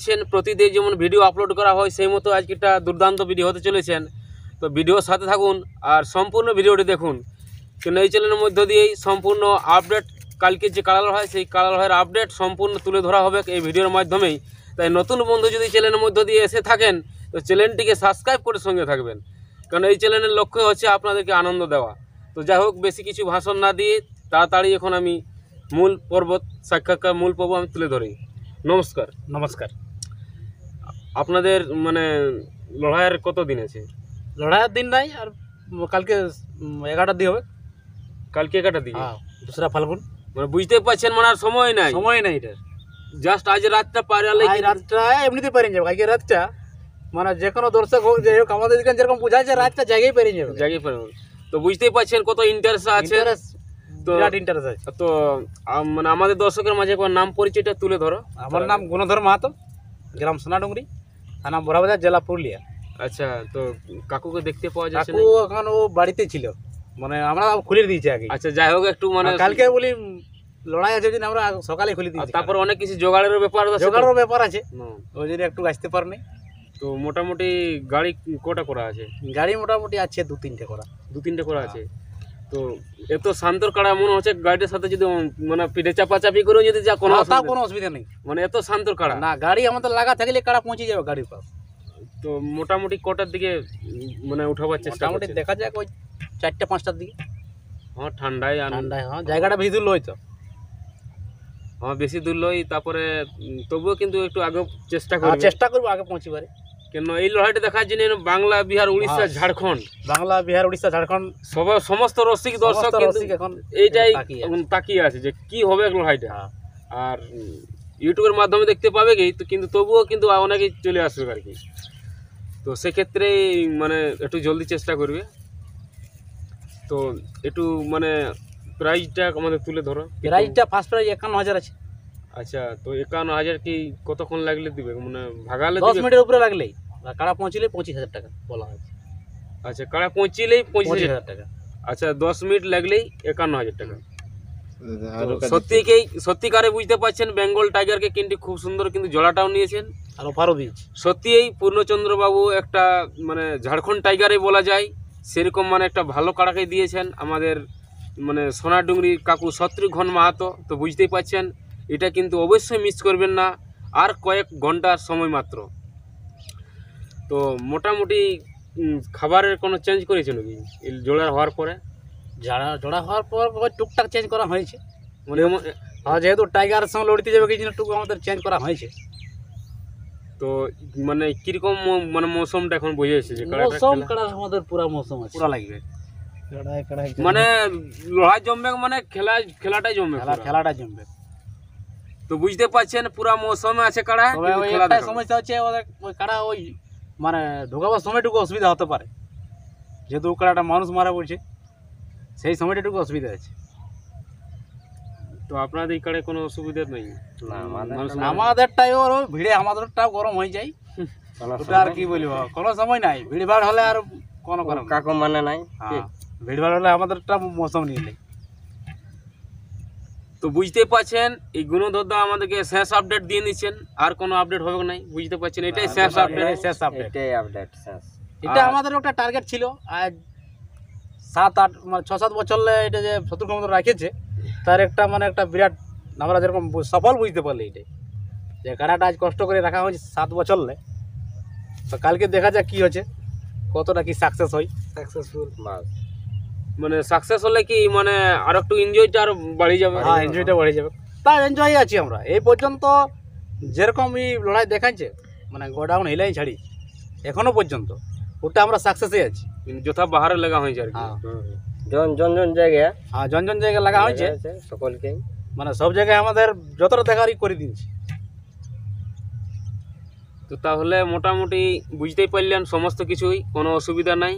দেখছেন প্রতিদিন যেমন ভিডিও আপলোড করা হয় সেই মতো আজকে একটা দুর্দান্ত ভিডিও হতে চলেছেন তো ভিডিওর সাথে থাকুন আর সম্পূর্ণ ভিডিওটি দেখুন কেন এই চ্যানেলের মধ্য দিয়েই সম্পূর্ণ আপডেট কালকে যে কালার হয় সেই কালার হয়ের আপডেট সম্পূর্ণ তুলে ধরা হবে এই ভিডিওর মাধ্যমেই তাই নতুন বন্ধু যদি চ্যানেলের মধ্য দিয়ে এসে থাকেন তো চ্যানেলটিকে সাবস্ক্রাইব করে সঙ্গে থাকবেন কারণ এই চ্যানেলের লক্ষ্য হচ্ছে আপনাদেরকে আনন্দ দেওয়া তো যাই হোক বেশি কিছু ভাষণ না দিয়ে তাড়াতাড়ি এখন আমি মূল পর্বত সাক্ষাৎকার মূল পর্ব আমি তুলে ধরি নমস্কার নমস্কার আপনাদের মানে লড়াইয়ের কত দিন আছে লড়াইয়ের দিন নাই আর কালকে এগারোটার দিকে হবে কালকে এগারোটার দিয়ে হ্যাঁ, দোসরা ফাল্গুন মানে বুঝতে পারছেন মানে আর সময় নাই সময় নাই এটার জাস্ট আজ রাতটা পারালে রাতটা এমনিতে পারে যাবে আজকে রাতটা মানে যে কোনো দর্শক হোক যাই হোক আমাদের এখানে যেরকম বোঝা যায় রাতটা জায়গায় পেরিয়ে যাবে জায়গায় পেরে যাবে তো বুঝতেই পারছেন কত ইন্টারেস্ট আছে তো ইন্টারেস্ট আছে তো মানে আমাদের দর্শকের মাঝে নাম পরিচয়টা তুলে ধরো আমার নাম গুণধর মাহাতো গ্রাম সোনাডুঙ্গরি থানা বড়াবাজার জেলা পুরুলিয়া আচ্ছা তো কাকুকে দেখতে পাওয়া যাচ্ছে কাকু এখন ও বাড়িতে ছিল মানে আমরা খুলে দিয়েছি আগে আচ্ছা যাই হোক একটু মানে কালকে বলি লড়াই আছে যদি আমরা সকালে খুলে দিই তারপর অনেক কিছু জোগাড়ের ব্যাপার আছে জোগাড়ের ব্যাপার আছে ওই জন্য একটু আসতে পারেনি তো মোটামুটি গাড়ি কটা করা আছে গাড়ি মোটামুটি আছে দু তিনটে করা দু তিনটে করা আছে হ্যাঁ। তো এত শান্তর কাড়া মনে হচ্ছে গাড়িটার সাথে যদি মানে যদি যা কোনো অসুবিধা নেই মানে এত শান্তর কাড়া না গাড়ি আমাদের লাগা থাকলে পৌঁছে যাবে তো মোটামুটি কটার দিকে মানে চেষ্টা দেখা যাক ওই চারটে পাঁচটার দিকে হ্যাঁ ঠান্ডায় ঠান্ডায় হ্যাঁ জায়গাটা বেশি দূর তো হ্যাঁ বেশি দূর তারপরে তবুও কিন্তু একটু আগে চেষ্টা হ্যাঁ, করবো চেষ্টা করবো আগে পৌঁছিবারে কেন এই লড়াইটা দেখার জন্য বাংলা বিহার উড়িষ্যা হ্যাঁ। ঝাড়খণ্ড বাংলা বিহার উড়িষ্যা ঝাড়খণ্ড সব সমস্ত রসিক দর্শক কিন্তু এখন এইটাই তাকিয়ে আছে যে কি হবে লড়াইটা হ্যাঁ। আর ইউটিউবের মাধ্যমে দেখতে পাবে কি তো কিন্তু তবুও কিন্তু অনেকেই চলে আসবে আর কি তো সেক্ষেত্রে মানে একটু জলদি চেষ্টা করবে তো একটু মানে প্রাইজটা আমাদের তুলে ধরো প্রাইজটা ফার্স্ট প্রাইজ একান্ন হাজার আছে আচ্ছা তো একান্ন হাজার কি কতক্ষণ লাগলে দিবে মানে ভাগালে দশ মিনিটের উপরে লাগলেই আর কারা পৌঁছিলে পঁচিশ হাজার টাকা বলা হয়েছে আচ্ছা কারা পৌঁছিলেই পঁচিশ হাজার টাকা আচ্ছা দশ মিনিট লাগলেই একান্ন হাজার টাকা সত্যিকেই সত্যিকারে বুঝতে পারছেন বেঙ্গল টাইগারকে কিন্তু খুব সুন্দর কিন্তু জলাটাও নিয়েছেন আর অফারও দিয়েছে সত্যি এই পূর্ণচন্দ্রবাবু একটা মানে ঝাড়খণ্ড টাইগারে বলা যায় সেরকম মানে একটা ভালো কাড়াকে দিয়েছেন আমাদের মানে সোনাডুংরি কাকু শত্রুঘন মাহাতো তো বুঝতেই পারছেন এটা কিন্তু অবশ্যই মিস করবেন না আর কয়েক ঘন্টার সময় মাত্র তো মোটামুটি খাবারের কোনো চেঞ্জ করেছিল কি জোড়া হওয়ার পরে জড়া জোড়া হওয়ার পর টুকটাক চেঞ্জ করা হয়েছে মানে যেহেতু টাইগারের সঙ্গে লড়তে যাবে কিছু টুকু আমাদের চেঞ্জ করা হয়েছে তো মানে কিরকম মানে মৌসুমটা এখন বুঝে এসেছে যে মৌসুম আমাদের পুরো মৌসুম আছে পুরো লাগবে মানে লড়াই জমবে মানে খেলা খেলাটাই জমবে খেলাটা জমবে তো বুঝতে পারছেন পুরা মৌসুমে আছে কড়া সমস্যা হচ্ছে ওদের কাড়া ওই মানে ঢোকাবার সময়টুকু অসুবিধা হতে পারে যেহেতু উকড়াটা মানুষ মারা পড়ছে সেই সময়টাটুকু অসুবিধা আছে তো আপনাদের এই কাড়ে কোনো অসুবিধা নেই আমাদেরটাই ওর ভিড়ে আমাদেরটাও গরম হয়ে যায় আর কি বলবো কোনো সময় নাই ভিড় ভাড় হলে আর কোনো কাকু মানে নাই হ্যাঁ, ভিড় ভাড় হলে আমাদেরটা মৌসুম নিয়ে নেই তো বুঝতে পারছেন এই গুণধরদা আমাদেরকে শেষ আপডেট দিয়ে নিচ্ছেন আর কোনো আপডেট হবে নাই বুঝতে পারছেন এটাই শেষ আপডেট শেষ আপডেট এটাই আপডেট শেষ এটা আমাদের একটা টার্গেট ছিল আজ সাত আট মানে ছ সাত বছর এটা যে শত্রু ক্ষমতা রাখেছে তার একটা মানে একটা বিরাট আমরা যেরকম সফল বুঝতে পারলি এটাই যে কাড়াটা আজ কষ্ট করে রাখা হয়েছে সাত বছর তো কালকে দেখা যাক কী হচ্ছে কতটা কি সাকসেস হয় সাকসেসফুল মাছ মানে সাকসেস হলে কি মানে আর একটু এনজয়টা আর বাড়ি যাবে হ্যাঁ এনজয়টা বাড়ি যাবে তা এনজয় আছি আমরা এই পর্যন্ত যেরকম এই লড়াই দেখাচ্ছে মানে গোডাউন হেলাই ছাড়ি এখনো পর্যন্ত ওটা আমরা সাকসেসে আছি যথা বাহারে লাগা হয়েছে আর কি হ্যাঁ। জন জন জন জায়গায় হ্যাঁ জন জন জায়গায় লাগা হয়েছে সকলকে মানে সব জায়গায় আমাদের যতটা দেখারই করে দিয়েছে তো তাহলে মোটামুটি বুঝতেই পারলেন সমস্ত কিছুই কোনো অসুবিধা নাই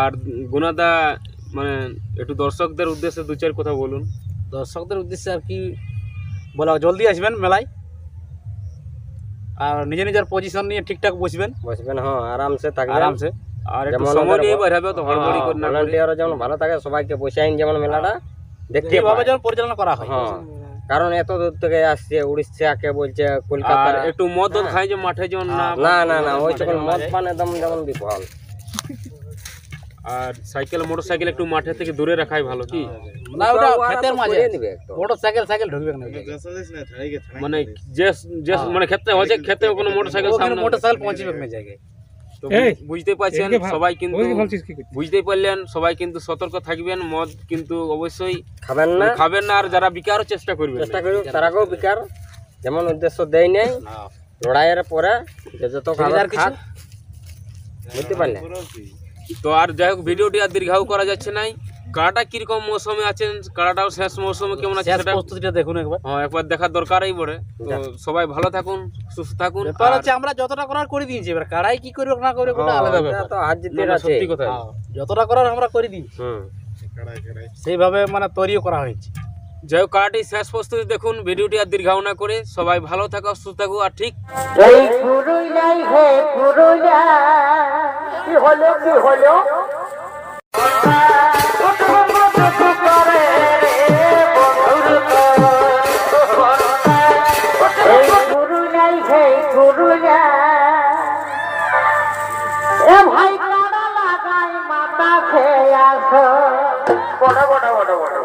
আর গুনাদা মানে একটু দর্শকদের উদ্দেশ্যে দু চার কথা বলুন দর্শকদের উদ্দেশ্যে আর কি বলা জলদি আসবেন মেলায় আর নিজে নিজের পজিশন নিয়ে ঠিকঠাক বসবেন বসবেন হ্যাঁ আরামসে থাকবেন আরামসে আর একটু সময় নিয়ে বের তো হ্যাঁ, হড়বড়ি করে না ভলান্টিয়াররা যেমন ভালো থাকে সবাইকে বসে আইন যেমন মেলাটা দেখতে পাবে যেমন পরিচালনা করা হয় হ্যাঁ কারণ এত দূর থেকে আসছে উড়িষ্যাকে বলছে কলকাতা একটু মদ হ্যাঁ। খাই যে মাঠে যেমন না না না ওই সকল মদ পান একদম যেমন বিফল আর সাইকেল মোটর সাইকেল একটু মাঠে থেকে দূরে রাখাই ভালো কি না মানে যে যে হ্যাঁ। মানে হয়েছে ক্ষেতে কোনো মোটর সাইকেল সামনে মোটর সাইকেল পৌঁছবে না বুঝতে পারছেন সবাই কিন্তু বুঝতে পারলেন সবাই কিন্তু সতর্ক থাকবেন মদ কিন্তু অবশ্যই খাবেন না খাবেন না আর যারা বিকারও চেষ্টা করবে চেষ্টা করবেন তারাকেও বিকার যেমন উদ্দেশ্য দেয় নাই লড়াইয়ের পরে যে যত খাবার খাক বুঝতে পারলেন হ্যাঁ, তো আর যাই হোক ভিডিওটি আর দীর্ঘাও করা যাচ্ছে নাই কাড়াটা কিরকম মৌসুমে আছেন কাড়াটাও শেষ মৌসুমে কেমন আছে সেটা প্রস্তুতিটা দেখুন একবার হ্যাঁ একবার দেখার দরকারই পড়ে সবাই ভালো থাকুন সুস্থ থাকুন তার হচ্ছে আমরা যতটা করার করে দিয়েছি এবার কাড়াই কি করব না করব কোনো হ্যাঁ, আলাদা ব্যাপার তো আজ যেটা আছে সত্যি কথা হ্যাঁ। যতটা করার আমরা করে দিই হ্যাঁ। হুম সেইভাবে মানে তৈরিও করা হয়েছে যাই হোক কারাটি শেষ প্রস্তুতি দেখুন ভিডিওটি আর দীর্ঘাও না করে সবাই ভালো থাকো সুস্থ থাকো আর ঠিক বড় বড় বড় বড় বড়